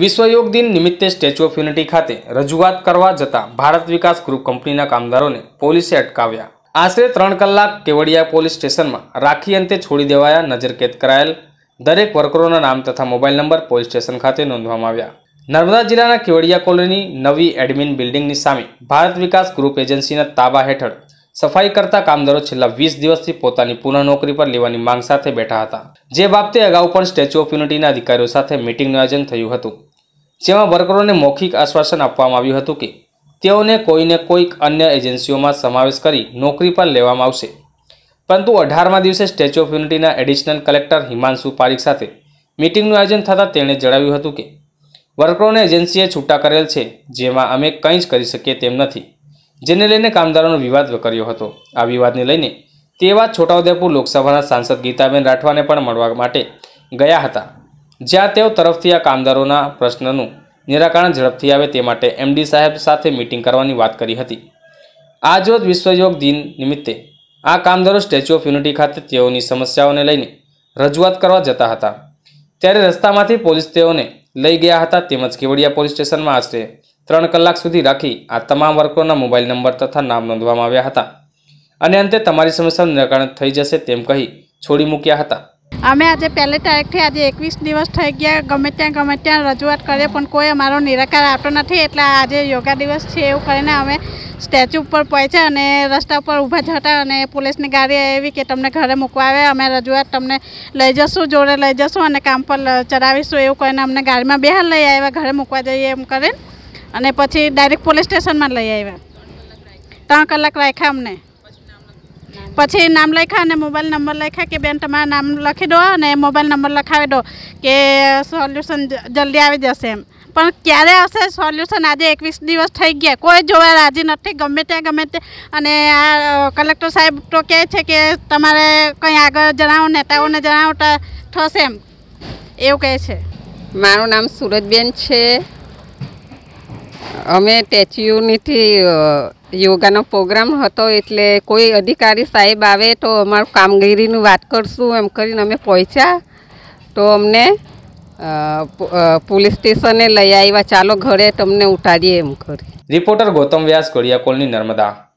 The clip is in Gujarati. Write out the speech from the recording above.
વિશ્વયોગ દિન નિમિત્તે સ્ટેચ્યુ ઓફ યુનિટી ખાતે રજૂઆત કરવા જતા ભારત વિકાસ ગ્રુપ કંપનીના કામદારોને પોલીસે અટકાવ્યા આશરે ત્રણ કલાક કેવડિયા પોલીસ સ્ટેશનમાં રાખી અંતે છોડી દેવાયા નજરકેદ કરાયેલ દરેક વર્કરોના નામ તથા મોબાઈલ નંબર પોલીસ સ્ટેશન ખાતે નોંધવામાં આવ્યા નર્મદા જિલ્લાના કેવડિયા કોલોની નવી એડમિન બિલ્ડિંગની સામે ભારત વિકાસ ગ્રુપ એજન્સીના તાબા હેઠળ સફાઈ કરતા કામદારો છેલ્લા વીસ દિવસથી પોતાની પુનઃ નોકરી પર લેવાની માંગ સાથે બેઠા હતા જે બાબતે અગાઉ પણ સ્ટેચ્યુ ઓફ યુનિટીના અધિકારીઓ સાથે મિટિંગનું આયોજન થયું હતું જેમાં વર્કરોને મૌખિક આશ્વાસન આપવામાં આવ્યું હતું કે તેઓને કોઈને કોઈક અન્ય એજન્સીઓમાં સમાવેશ કરી નોકરી પર લેવામાં આવશે પરંતુ અઢારમા દિવસે સ્ટેચ્યુ ઓફ યુનિટીના એડિશનલ કલેક્ટર હિમાંશુ પારીખ સાથે મિટિંગનું આયોજન થતાં તેણે જણાવ્યું હતું કે વર્કરોને એજન્સીએ છૂટા કરેલ છે જેમાં અમે કંઈ જ કરી શકીએ તેમ નથી જેને લઈને કામદારોનો વિવાદ કર્યો હતો આ વિવાદને લઈને તેવા છોટાઉદેપુર લોકસભાના સાંસદ ગીતાબેન રાઠવાને પણ મળવા માટે ગયા હતા જ્યાં તેઓ તરફથી આ કામદારોના પ્રશ્નનું નિરાકરણ ઝડપથી આવે તે માટે એમડી સાહેબ સાથે મિટિંગ કરવાની વાત કરી હતી આજરોજ વિશ્વ યોગ દિન નિમિત્તે આ કામદારો સ્ટેચ્યુ ઓફ યુનિટી ખાતે તેઓની સમસ્યાઓને લઈને રજૂઆત કરવા જતા હતા ત્યારે રસ્તામાંથી પોલીસ તેઓને લઈ ગયા હતા તેમજ કેવડિયા પોલીસ સ્ટેશનમાં આશરે ત્રણ કલાક સુધી રાખી આ તમામ વર્કરોના મોબાઈલ નંબર તથા નામ નોંધવામાં આવ્યા હતા અને અંતે તમારી સમસ્યાનું નિરાકરણ થઈ જશે તેમ કહી છોડી મૂક્યા હતા અમે આજે પહેલી તારીખથી આજે એકવીસ દિવસ થઈ ગયા ગમે ત્યાં ગમે ત્યાં રજૂઆત કરીએ પણ કોઈ અમારો નિરાકાર આવતો નથી એટલે આજે યોગા દિવસ છે એવું કરીને અમે સ્ટેચ્યુ ઉપર પહોંચ્યા અને રસ્તા ઉપર ઊભા જતા અને પોલીસની ગાડી આવી કે તમને ઘરે મૂકવા આવે અમે રજૂઆત તમને લઈ જશું જોડે લઈ જશું અને કામ પર ચડાવીશું એવું કરીને અમને ગાડીમાં બેહાર લઈ આવ્યા ઘરે મૂકવા જઈએ એમ કરીને અને પછી ડાયરેક્ટ પોલીસ સ્ટેશનમાં લઈ આવ્યા ત્રણ કલાક રાખ્યા અમને પછી નામ લખ્યા અને મોબાઈલ નંબર લખ્યા કે બેન તમારા નામ લખી દો અને મોબાઈલ નંબર લખાવી દો કે સોલ્યુશન જલ્દી આવી જશે એમ પણ ક્યારે આવશે સોલ્યુશન આજે એકવીસ દિવસ થઈ ગયા કોઈ જોવા રાજી નથી ગમે ત્યાં ગમે તે અને આ કલેક્ટર સાહેબ તો કહે છે કે તમારે કંઈ આગળ જણાવો નેતાઓને જણાવતા થશે એમ એવું કહે છે મારું નામ સુરજબેન છે અમે ટેચ્યુનિથી યોગાનો પ્રોગ્રામ હતો એટલે કોઈ અધિકારી સાહેબ આવે તો અમારું કામગીરીની વાત કરશું એમ કરીને અમે પહોંચ્યા તો અમને પોલીસ સ્ટેશને લઈ આવ્યા ચાલો ઘરે તમને ઉતારીએ એમ કરી રિપોર્ટર ગૌતમ વ્યાસ કોળિયાકોલની નર્મદા